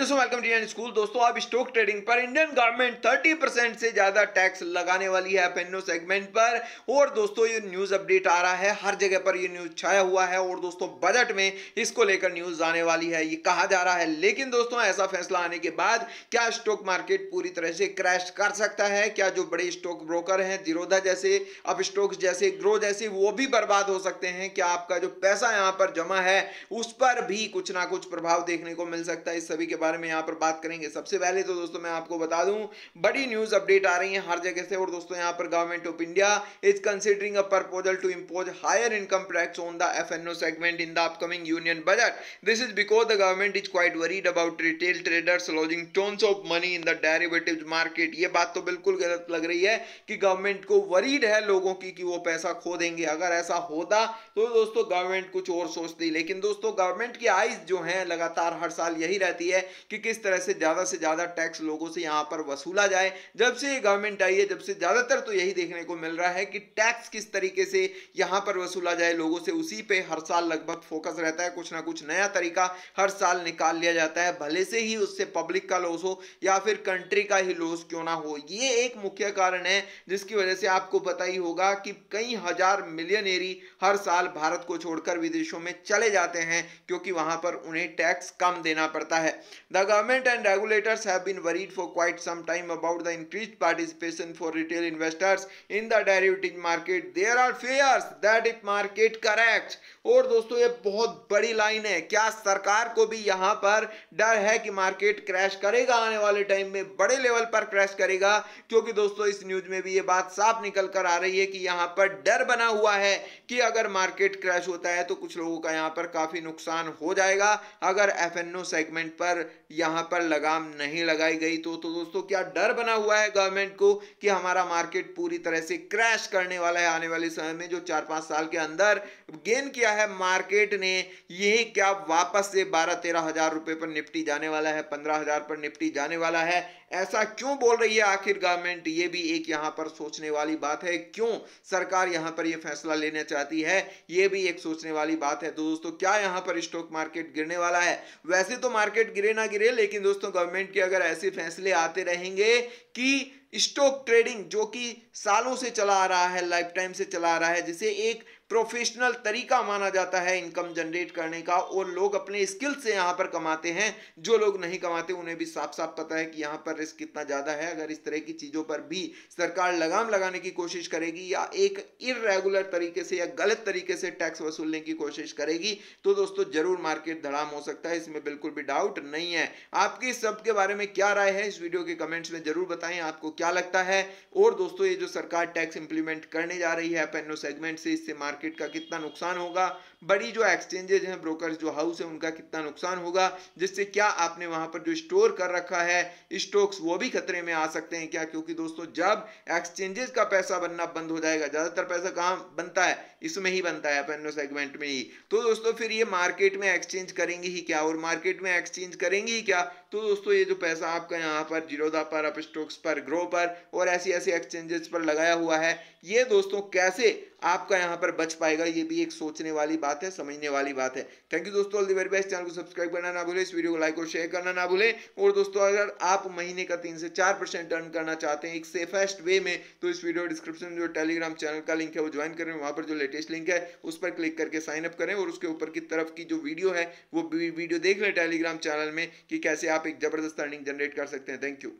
दोस्तों welcome to Indian school दोस्तों आप स्टॉक ट्रेडिंग पर इंडियन गवर्नमेंट 30 परसेंट से ज़्यादा टैक्स लगाने वाली है पेनो सेगमेंट पर और दोस्तों ये न्यूज़ अपडेट आ रहा है हर जगह पर ये न्यूज़ छाया हुआ है और दोस्तों बजट में इसको लेकर न्यूज़ आने वाली है ये कहा जा रहा है लेकिन दोस्तों ऐसा फैसला आने के बाद क्या स्टॉक मार्केट पूरी तरह से क्रैश कर सकता है क्या जो बड़े स्टॉक ब्रोकर हैं जीरोधा जैसे अब स्टॉक्स जैसे ग्रो जैसे वो भी बर्बाद हो सकते हैं क्या आपका जो पैसा यहाँ पर जमा है उस पर भी कुछ ना कुछ प्रभाव देखने को मिल सकता है इस सभी के बाद बारे में यहाँ पर बात करेंगे सबसे पहले तो दोस्तों मैं आपको बता दूं बड़ी न्यूज़ अपडेट आ रही है हर जगह से और दोस्तों यहाँ पर government of India is considering a proposal to impose higher income tax on the FNO segment in the upcoming union budget this is because the government is quite worried about retail traders losing tons of money in the derivative market ये बात तो बिल्कुल गलत लग रही है कि government को वरीड है लोगों की कि वो पैसा खो देंगे अगर ऐसा होता तो दोस्तों गवर्नमेंट कुछ और सोचती लेकिन दोस्तों गवर्नमेंट की आईज जो हैं लगातार हर साल यही रहती है कि किस तरह से ज़्यादा से ज़्यादा टैक्स लोगों से यहाँ पर वसूला जाए जब से ये गवर्नमेंट आई है जब से ज़्यादातर तो यही देखने को मिल रहा है कि टैक्स किस तरीके से यहाँ पर वसूला जाए लोगों से उसी पर हर साल लगभग फोकस रहता है कुछ ना कुछ नया तरीका हर साल निकाल लिया जाता है भले से ही उससे पब्लिक का लॉस हो या फिर कंट्री का ही लॉस क्यों ना हो ये एक मुख्य कारण है जिसकी वजह से आपको पता ही होगा कि कई हजार मिलियनेरी हर साल भारत को छोड़कर विदेशों में चले जाते हैं क्योंकि वहां पर उन्हें टैक्स कम देना पड़ता है The government and regulators have been worried for quite some time about the increased participation for retail investors in the derivative market. There are fears that if market corrects और दोस्तों ये बहुत बड़ी लाइन है क्या सरकार को भी यहाँ पर डर है कि मार्केट क्रैश करेगा आने वाले टाइम में बड़े लेवल पर क्रैश करेगा क्योंकि दोस्तों इस न्यूज में भी ये बात साफ निकल कर आ रही है कि यहाँ पर डर बना हुआ है कि अगर मार्केट क्रैश होता है तो कुछ लोगों का यहाँ पर काफी नुकसान हो जाएगा अगर एफ सेगमेंट पर यहाँ पर लगाम नहीं लगाई गई तो तो दोस्तों क्या डर बना हुआ है गवर्नमेंट को कि हमारा मार्केट पूरी तरह से क्रैश करने वाला है आने वाले समय में जो चार पाँच साल के अंदर गेन किया है मार्केट ने यही क्या वापस से बारह तेरह हज़ार रुपये पर निपटी जाने वाला है पंद्रह हज़ार पर निपटी जाने वाला है ऐसा क्यों बोल रही है आखिर गवर्नमेंट ये भी एक यहाँ पर सोचने वाली बात है क्यों सरकार यहाँ पर ये फैसला लेना चाहती है ये भी एक सोचने वाली बात है तो दोस्तों क्या यहाँ पर स्टॉक मार्केट गिरने वाला है वैसे तो मार्केट गिरे ना गिरे है लेकिन दोस्तों गवर्नमेंट के अगर ऐसे फैसले आते रहेंगे कि स्टॉक ट्रेडिंग जो कि सालों से चला आ रहा है लाइफ टाइम से चला आ रहा है जिसे एक प्रोफेशनल तरीका माना जाता है इनकम जनरेट करने का और लोग अपने स्किल से यहाँ पर कमाते हैं जो लोग नहीं कमाते उन्हें भी साफ साफ पता है कि यहाँ पर रिस्क कितना ज़्यादा है अगर इस तरह की चीज़ों पर भी सरकार लगाम लगाने की कोशिश करेगी या एक इरेगुलर तरीके से या गलत तरीके से टैक्स वसूलने की कोशिश करेगी तो दोस्तों जरूर मार्केट धड़ाम हो सकता है इसमें बिल्कुल भी डाउट नहीं है आपकी इस सब के बारे में क्या राय है इस वीडियो के कमेंट्स में जरूर बताएं आपको क्या लगता है और दोस्तों ये जो सरकार टैक्स इंप्लीमेंट करने जा रही है अपेनो सेगमेंट से इससे मार्केट मार्केट का कितना नुकसान होगा बड़ी जो एक्सचेंजेज हैं ब्रोकर्स जो हाउस है उनका कितना नुकसान होगा जिससे क्या आपने वहां पर जो स्टोर कर रखा है स्टॉक्स वो भी खतरे में आ सकते हैं क्या क्योंकि दोस्तों जब एक्सचेंजेस का पैसा बनना बंद हो जाएगा ज़्यादातर पैसा कहाँ बनता है इसमें ही बनता है अपनो सेगमेंट में ही तो दोस्तों फिर ये मार्केट में एक्सचेंज करेंगे ही क्या और मार्केट में एक्सचेंज करेंगे ही क्या तो दोस्तों ये जो पैसा आपका यहाँ पर जीरोदा पर अप स्टॉक्स पर ग्रो पर और ऐसी ऐसी एक्सचेंजेस पर लगाया हुआ है ये दोस्तों कैसे आपका यहाँ पर बच पाएगा ये भी एक सोचने वाली बात है समझने वाली बात है थैंक यू दोस्तों all the very best channel को सब्सक्राइब करना ना भूले इस वीडियो को लाइक और शेयर करना ना भूले और दोस्तों अगर आप महीने का तीन से चार परसेंट अर्न करना चाहते हैं एक सेफेस्ट वे में तो इस वीडियो डिस्क्रिप्शन में जो टेलीग्राम चैनल का लिंक है वो ज्वाइन करें वहाँ पर जो लेटेस्ट लिंक है उस पर क्लिक करके साइन अप करें और उसके ऊपर की तरफ की जो वीडियो है वो वीडियो देख लें टेलीग्राम चैनल में कि कैसे आप एक ज़बरदस्त अर्निंग जनरेट कर सकते हैं थैंक यू